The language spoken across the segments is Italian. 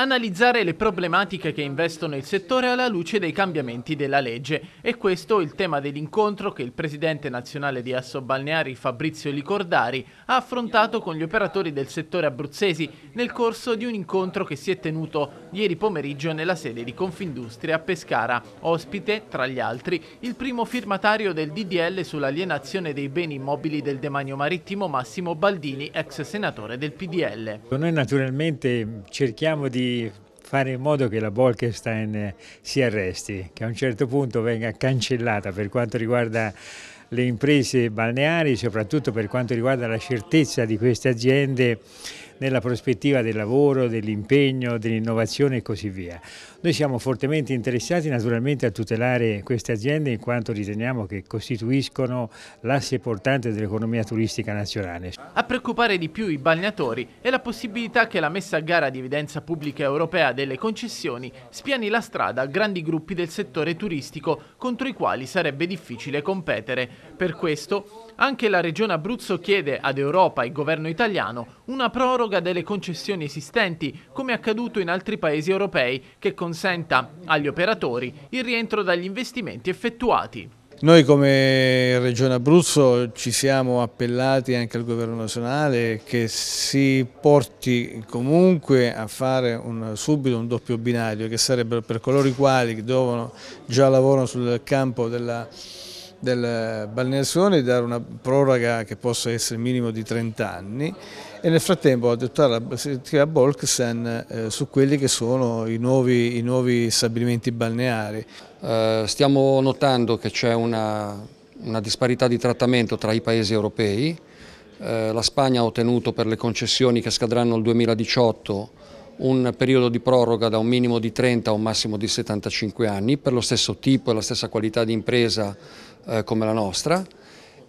analizzare le problematiche che investono il settore alla luce dei cambiamenti della legge. E questo è il tema dell'incontro che il presidente nazionale di Asso Balneari, Fabrizio Licordari ha affrontato con gli operatori del settore abruzzesi nel corso di un incontro che si è tenuto ieri pomeriggio nella sede di Confindustria a Pescara. Ospite, tra gli altri, il primo firmatario del DDL sull'alienazione dei beni immobili del demanio marittimo Massimo Baldini, ex senatore del PDL. Noi naturalmente cerchiamo di di fare in modo che la Bolkestein eh, si arresti, che a un certo punto venga cancellata per quanto riguarda le imprese balneari, soprattutto per quanto riguarda la certezza di queste aziende nella prospettiva del lavoro, dell'impegno, dell'innovazione e così via. Noi siamo fortemente interessati naturalmente a tutelare queste aziende in quanto riteniamo che costituiscono l'asse portante dell'economia turistica nazionale. A preoccupare di più i balneatori è la possibilità che la messa a gara di evidenza pubblica europea delle concessioni spiani la strada a grandi gruppi del settore turistico contro i quali sarebbe difficile competere. Per questo anche la Regione Abruzzo chiede ad Europa e governo italiano una proroga proroga delle concessioni esistenti, come accaduto in altri paesi europei, che consenta agli operatori il rientro dagli investimenti effettuati. Noi come Regione Abruzzo ci siamo appellati anche al Governo nazionale che si porti comunque a fare un, subito un doppio binario che sarebbero per coloro i quali che già lavorano sul campo della del balneazione di dare una proroga che possa essere minimo di 30 anni e nel frattempo adottare la direttiva Bolksen eh, su quelli che sono i nuovi, i nuovi stabilimenti balneari. Eh, stiamo notando che c'è una, una, disparità di trattamento tra i paesi europei, eh, la Spagna ha ottenuto per le concessioni che scadranno il 2018 un periodo di proroga da un minimo di 30 a un massimo di 75 anni per lo stesso tipo e la stessa qualità di impresa eh, come la nostra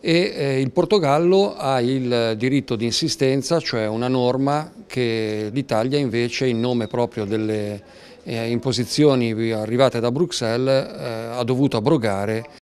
e eh, il Portogallo ha il diritto di insistenza, cioè una norma che l'Italia invece in nome proprio delle eh, imposizioni arrivate da Bruxelles eh, ha dovuto abrogare